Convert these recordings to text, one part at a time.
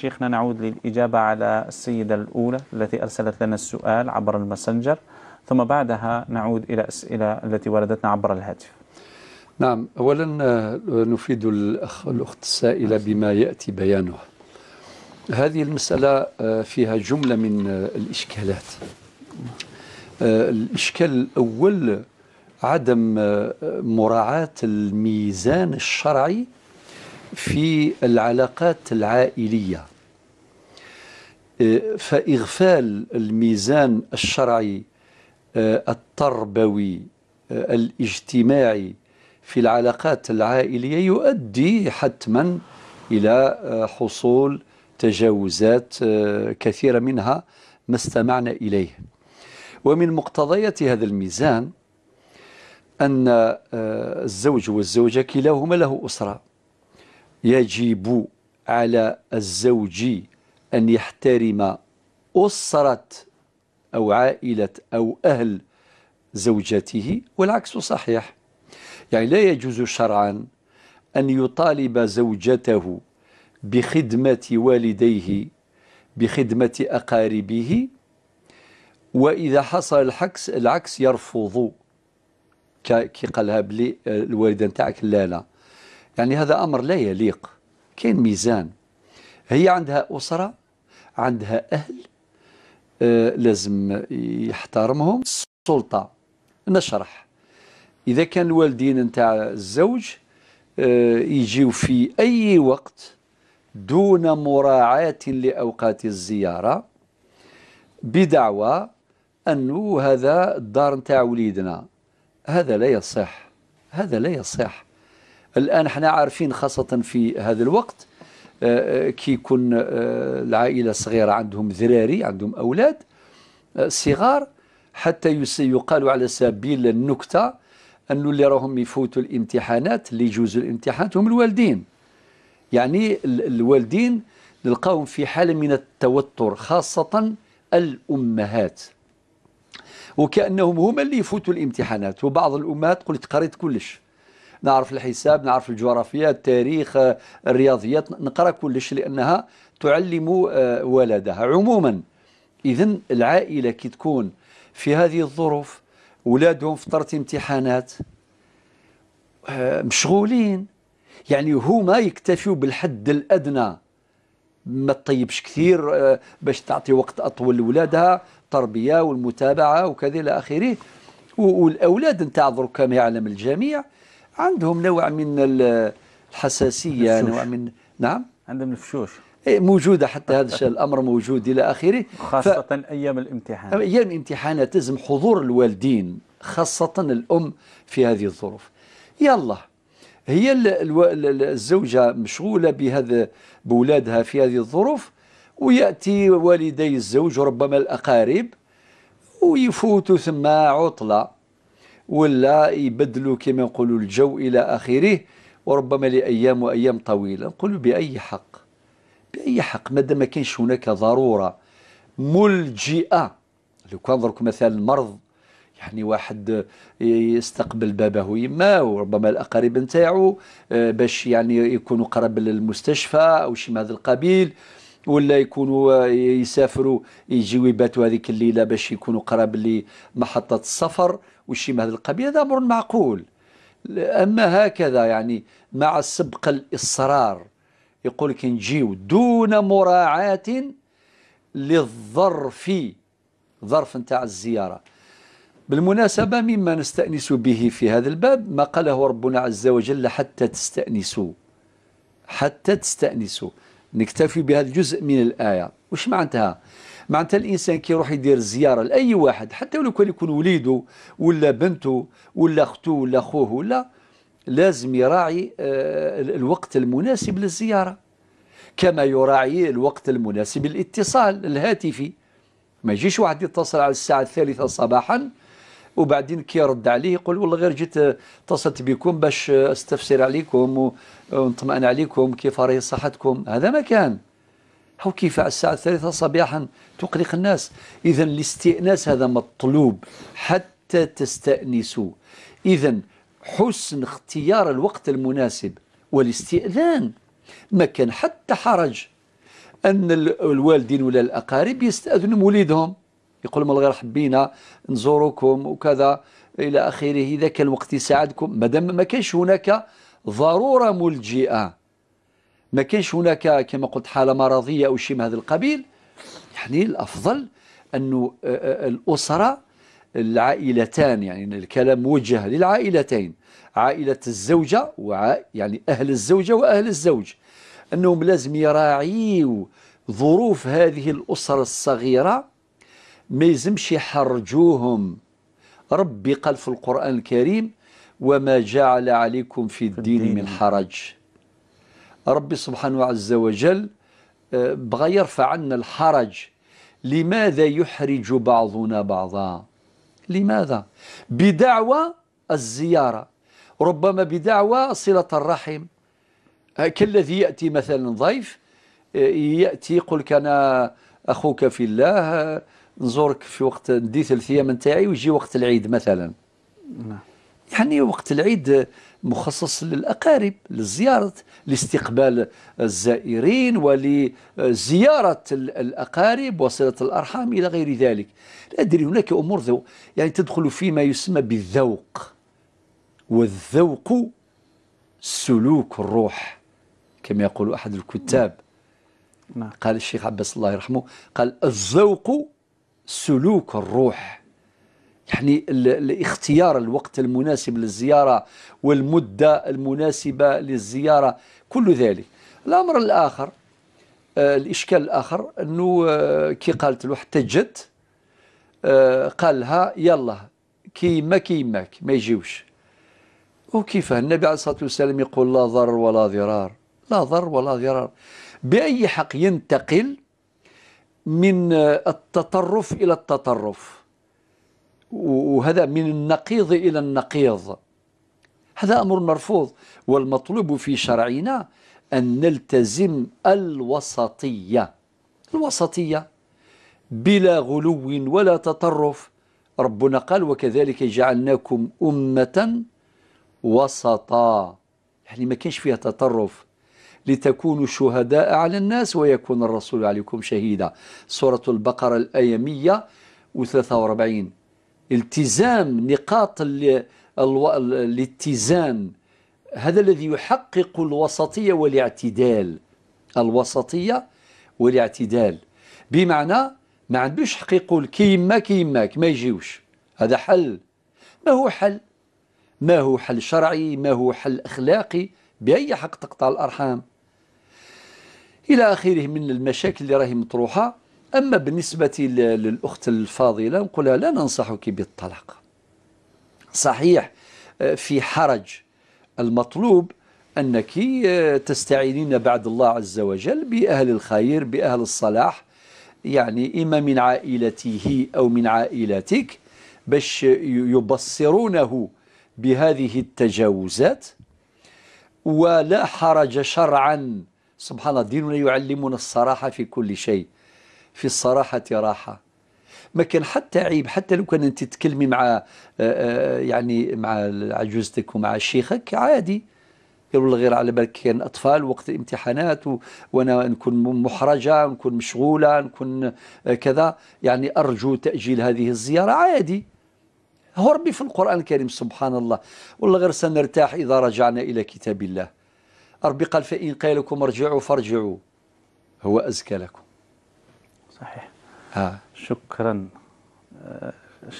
شيخنا نعود للإجابة على السيدة الأولى التي أرسلت لنا السؤال عبر المسنجر ثم بعدها نعود إلى أسئلة التي وردتنا عبر الهاتف نعم أولا آه، نفيد الأخ الأخت السائلة بما يأتي بيانه هذه المسألة آه، فيها جملة من آه، الإشكالات الإشكال الأول عدم مراعاة الميزان الشرعي في العلاقات العائلية فإغفال الميزان الشرعي آه، التربوي آه، الاجتماعي في العلاقات العائلية يؤدي حتما إلى آه، حصول تجاوزات كثيرة منها ما استمعنا إليه ومن مقتضيات هذا الميزان أن الزوج والزوجة كلاهما له أسرة يجب على الزوج أن يحترم أسرة أو عائلة أو أهل زوجته والعكس صحيح يعني لا يجوز شرعا أن يطالب زوجته بخدمة والديه بخدمة أقاربه وإذا حصل العكس العكس يرفض كي قالها بلي آه، الوالدة نتاعك لا لا يعني هذا أمر لا يليق كاين ميزان هي عندها أسرة عندها أهل آه، لازم يحترمهم السلطة نشرح إذا كان الوالدين نتاع الزوج آه، يجيو في أي وقت دون مراعاة لأوقات الزيارة بدعوى أنه هذا الدار نتاع وليدنا هذا لا يصح هذا لا يصح الآن احنا عارفين خاصة في هذا الوقت كي يكون آه، العائله صغيره عندهم ذراري عندهم اولاد آه، صغار حتى يقال على سبيل النكته انه اللي راهم يفوتوا الامتحانات اللي يجوزوا الامتحانات هم الوالدين يعني الوالدين نلقاهم في حاله من التوتر خاصه الامهات وكانهم هما اللي يفوتوا الامتحانات وبعض الامهات قلت قريت كلش نعرف الحساب نعرف الجغرافيا التاريخ الرياضيات نقرأ كلش لأنها تعلم آه، ولدها عموما إذا العائلة كي تكون في هذه الظروف ولادهم فترة امتحانات آه، مشغولين يعني هما يكتفوا بالحد الأدنى ما تطيبش كثير آه، باش تعطي وقت أطول لولادها تربيه والمتابعة وكذا إلى آخره والأولاد نتاع دروك كما يعلم الجميع عندهم نوع من الحساسية نوع من نعم عندهم الفشوش إيه، موجودة حتى هذا الأمر موجود إلى آخره خاصة ف... أيام الامتحان أيام الامتحانات لازم حضور الوالدين خاصة الأم في هذه الظروف يلا هي الزوجة مشغولة بهذا بولادها في هذه الظروف ويأتي والدي الزوج وربما الأقارب ويفوتوا ثم عطلة ولا يبدلوا كما نقولوا الجو إلى آخره وربما لأيام وأيام طويلة نقولوا بأي حق بأي حق مادام ما كانش هناك ضرورة ملجئة لو كان درك مثلا مرض يعني واحد يستقبل بابه يما وربما الأقارب نتاعو آه، باش يعني يكونوا قرب للمستشفى أو شي من هذا القبيل ولا يكونوا آه، يسافروا يجيو يباتوا هذيك الليله باش يكونوا قراب لمحطه السفر وشي من هذا القبيل هذا أمر معقول أما هكذا يعني مع سبق الإصرار يقول لك نجيو دون مراعاة للظرف ظرف نتاع الزيارة بالمناسبة مما نستأنس به في هذا الباب ما قاله ربنا عز وجل حتى تستأنسوا حتى تستأنسوا نكتفي بهذا الجزء من الآية وش معناتها معناتها الإنسان كي يروح يدير زيارة لأي واحد حتى ولو كان يكون وليده ولا بنته ولا أخته ولا أخوه ولا لازم يراعي آه، الوقت المناسب للزيارة كما يراعي الوقت المناسب للاتصال الهاتفي ما يجيش واحد يتصل على الساعة الثالثة صباحا وبعدين كي يرد عليه يقول والله غير جيت اتصلت بكم باش استفسر عليكم ونطمئن عليكم كيف راهي صحتكم هذا ما كان هو كيف الساعة الثالثة صباحا تقلق الناس إذا الاستئناس هذا مطلوب حتى تستأنسوا إذا حسن اختيار الوقت المناسب والاستئذان ما كان حتى حرج أن الوالدين ولا الأقارب يستأذنوا وليدهم يقول لهم الغير حبينا نزوركم وكذا إلى آخره إذا كان الوقت يساعدكم مادام ما كانش هناك ضرورة ملجئة ما كانش هناك كما قلت حالة مرضية أو شيء من هذا القبيل يعني الأفضل أن آه، آه، الأسرة العائلتان يعني الكلام موجه للعائلتين عائلة الزوجة وع يعني أهل الزوجة وأهل الزوج أنهم لازم يراعيوا ظروف هذه الأسرة الصغيرة ما يزمش يحرجوهم ربي قال في القرآن الكريم وما جعل عليكم في الدين من حرج ربي سبحانه عز وجل آه، بغى يرفع عنا الحرج لماذا يحرج بعضنا بعضا لماذا بدعوى الزيارة ربما بدعوى صلة الرحم آه، كالذي يأتي مثلا ضيف آه، يأتي يقول لك أنا أخوك في الله نزورك في وقت ندي ثلاث ايام نتاعي ويجي وقت العيد مثلا نعم يعني وقت العيد مخصص للأقارب للزيارة لاستقبال الزائرين ولزيارة الأقارب وصلة الأرحام إلى غير ذلك لا أدري هناك أمور ذو يعني تدخل فيما يسمى بالذوق والذوق سلوك الروح كما يقول أحد الكتاب نعم. قال الشيخ عباس الله يرحمه قال الذوق سلوك الروح يعني الاختيار الوقت المناسب للزيارة والمدة المناسبة للزيارة كل ذلك الأمر الآخر آه، الإشكال الآخر أنه آه، كي قالت له حتى جد آه، قال لها يلا كيما كيماك ما يجيوش وكيف النبي عليه الصلاة والسلام يقول لا ضرر ولا ضرار لا ضرر ولا ضرار بأي حق ينتقل من آه، التطرف إلى التطرف وهذا من النقيض إلى النقيض هذا أمر مرفوض والمطلوب في شرعنا أن نلتزم الوسطية الوسطية بلا غلو ولا تطرف ربنا قال وكذلك جعلناكم أمة وسطا يعني ما كانش فيها تطرف لتكونوا شهداء على الناس ويكون الرسول عليكم شهيدا سورة البقرة الآية 143 التزام نقاط الاتزان هذا الذي يحقق الوسطية والاعتدال الوسطية والاعتدال بمعنى ما عندوش يقول كيما كيما ما يجيوش هذا حل ما هو حل ما هو حل شرعي ما هو حل أخلاقي بأي حق تقطع الأرحام إلى آخره من المشاكل اللي راهي مطروحة أما بالنسبة للأخت الفاضلة نقولها لا ننصحك بالطلاق صحيح آه، في حرج المطلوب أنك آه، تستعينين بعد الله عز وجل بأهل الخير بأهل الصلاح يعني إما من عائلته أو من عائلتك باش يبصرونه بهذه التجاوزات ولا حرج شرعا سبحان الله ديننا يعلمنا الصراحة في كل شيء في الصراحة راحة ما كان حتى عيب حتى لو كان أنت تتكلمي مع آه، آه، يعني مع عجوزتك ومع شيخك عادي يقول غير على بالك كان أطفال وقت الامتحانات وأنا نكون محرجة نكون مشغولة نكون آه، كذا يعني أرجو تأجيل هذه الزيارة عادي هربي في القرآن الكريم سبحان الله والله غير سنرتاح إذا رجعنا إلى كتاب الله ربي قال فإن قال لكم ارجعوا فارجعوا هو أزكى لكم صحيح آه. شكرا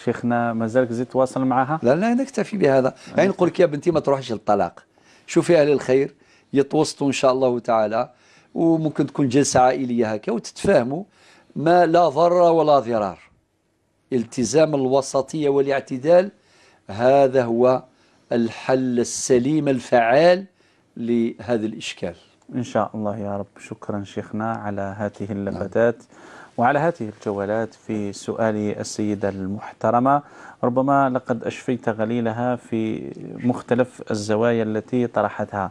شيخنا مازالك زيد تواصل معها لا لا نكتفي بهذا يعني نقول لك يا بنتي ما تروحش للطلاق شوفي اهل الخير يتوسطوا ان شاء الله تعالى وممكن تكون جلسه عائليه هكا وتتفاهموا ما لا ضرر ولا ضرار التزام الوسطيه والاعتدال هذا هو الحل السليم الفعال لهذا الإشكال إن شاء الله يا رب شكرا شيخنا على هذه نعم. اللفتات وعلى هذه الجوالات في سؤال السيدة المحترمة ربما لقد أشفيت غليلها في مختلف الزوايا التي طرحتها